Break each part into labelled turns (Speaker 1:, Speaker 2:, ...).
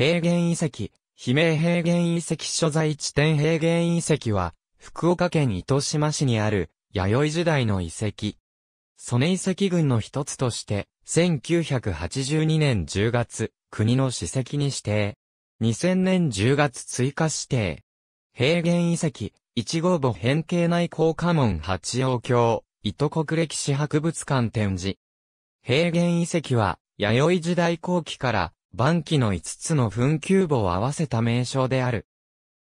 Speaker 1: 平原遺跡、悲鳴平原遺跡所在地点平原遺跡は、福岡県糸島市にある、弥生時代の遺跡。曽根遺跡群の一つとして、1982年10月、国の史跡に指定。2000年10月追加指定。平原遺跡、一号墓変形内高家門八王橋、糸国歴史博物館展示。平原遺跡は、弥生時代後期から晩期の5つの墳丘墓を合わせた名称である。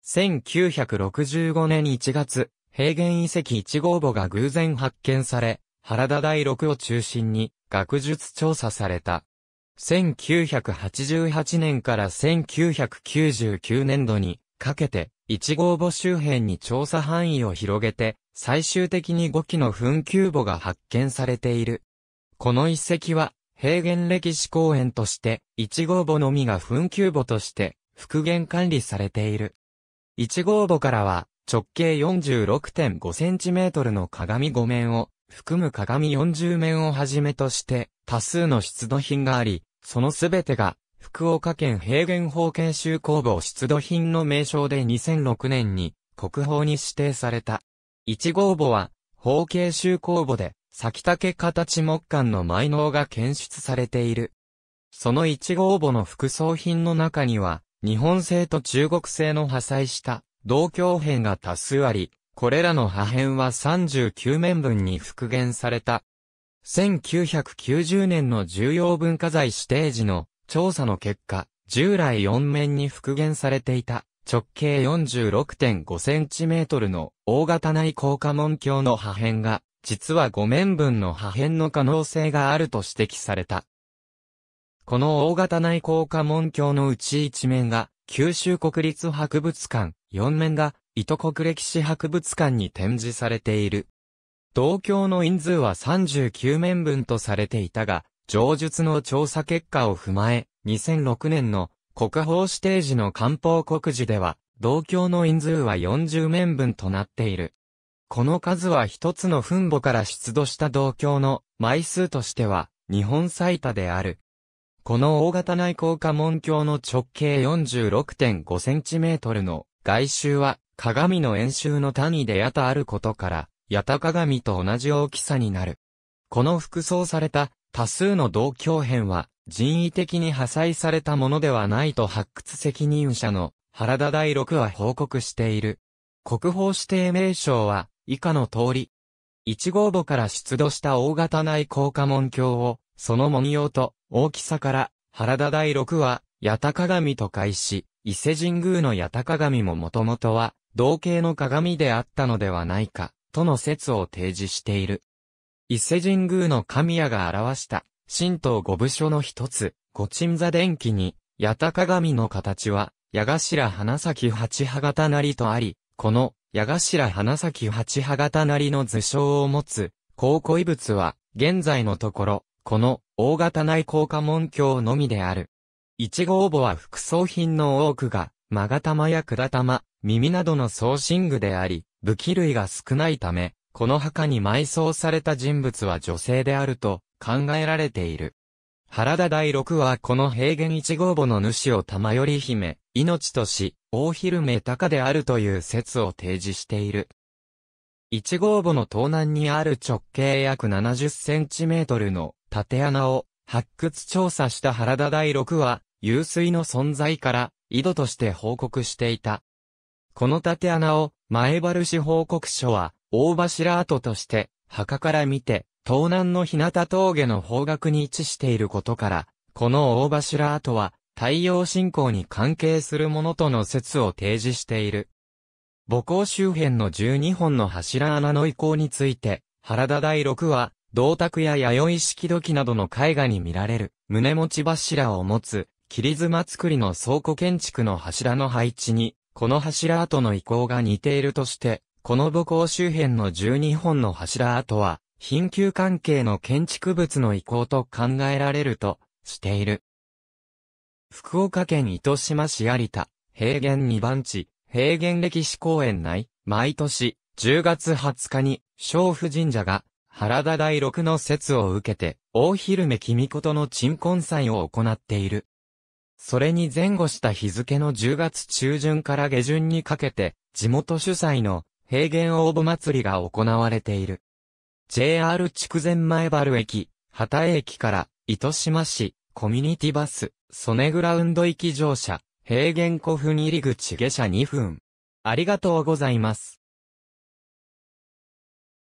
Speaker 1: 1965年1月、平原遺跡1号墓が偶然発見され、原田第六を中心に学術調査された。1988年から1999年度にかけて、1号墓周辺に調査範囲を広げて、最終的に5基の墳丘墓が発見されている。この遺跡は、平原歴史公園として、一号墓のみが墳丘墓として、復元管理されている。一号墓からは、直径4 6 5トルの鏡5面を、含む鏡40面をはじめとして、多数の出土品があり、そのすべてが、福岡県平原法研修工房出土品の名称で2006年に国宝に指定された。一号墓は、法研修工房で先竹形木管の埋納が検出されている。その一号母の副葬品の中には、日本製と中国製の破砕した同郷片が多数あり、これらの破片は39面分に復元された。1990年の重要文化財指定時の調査の結果、従来4面に復元されていた直径46.5センチメートルの大型内高架門橋の破片が実は5面分の破片の可能性があると指摘された。この大型内向下門橋のうち1面が、九州国立博物館、4面が、糸国歴史博物館に展示されている。同郷の人数は39面分とされていたが、上述の調査結果を踏まえ、2006年の国宝指定時の官報告示では、同郷の人数は40面分となっている。この数は一つの墳墓から出土した銅鏡の枚数としては日本最多である。この大型内向下門橋の直径4 6 5トルの外周は鏡の円周の単位でやたあることから、やた鏡と同じ大きさになる。この服装された多数の銅鏡片は人為的に破砕されたものではないと発掘責任者の原田第六は報告している。国宝指定名称は以下の通り、一号母から出土した大型内高架門橋を、その文様と大きさから、原田第六は、八田鏡と開始、伊勢神宮の八田鏡ももともとは、同型の鏡であったのではないか、との説を提示している。伊勢神宮の神谷が表した、神道五部所の一つ、五鎮座伝記に、八田鏡の形は、矢頭花咲八葉型なりとあり、この、矢頭花咲八葉型なりの図章を持つ、考古遺物は、現在のところ、この、大型内高家門橋のみである。一号母は副葬品の多くが、マがタや管玉、耳などの装身具であり、武器類が少ないため、この墓に埋葬された人物は女性であると考えられている。原田第六はこの平原一号簿の主を玉より姫、命とし、大昼目高であるという説を提示している。一号墓の東南にある直径約70センチメートルの縦穴を発掘調査した原田第六は、湧水の存在から井戸として報告していた。この縦穴を前原市報告書は大柱跡として墓から見て東南の日向峠の方角に位置していることから、この大柱跡は太陽信仰に関係するものとの説を提示している。母校周辺の12本の柱穴の遺構について、原田第6は、銅鐸や弥生式土器などの絵画に見られる、胸持ち柱を持つ、切妻造りの倉庫建築の柱の配置に、この柱跡の遺構が似ているとして、この母校周辺の12本の柱跡は、貧窮関係の建築物の遺構と考えられるとしている。福岡県糸島市有田、平原2番地、平原歴史公園内、毎年、10月20日に、小府神社が、原田第六の説を受けて、大昼目君ことの鎮魂祭を行っている。それに前後した日付の10月中旬から下旬にかけて、地元主催の平原応募祭りが行われている。JR 筑前前原駅、畑駅から糸島市、コミュニティバス、ソネグラウンド行き乗車、平原古墳入り口下車2分。ありがとうございます。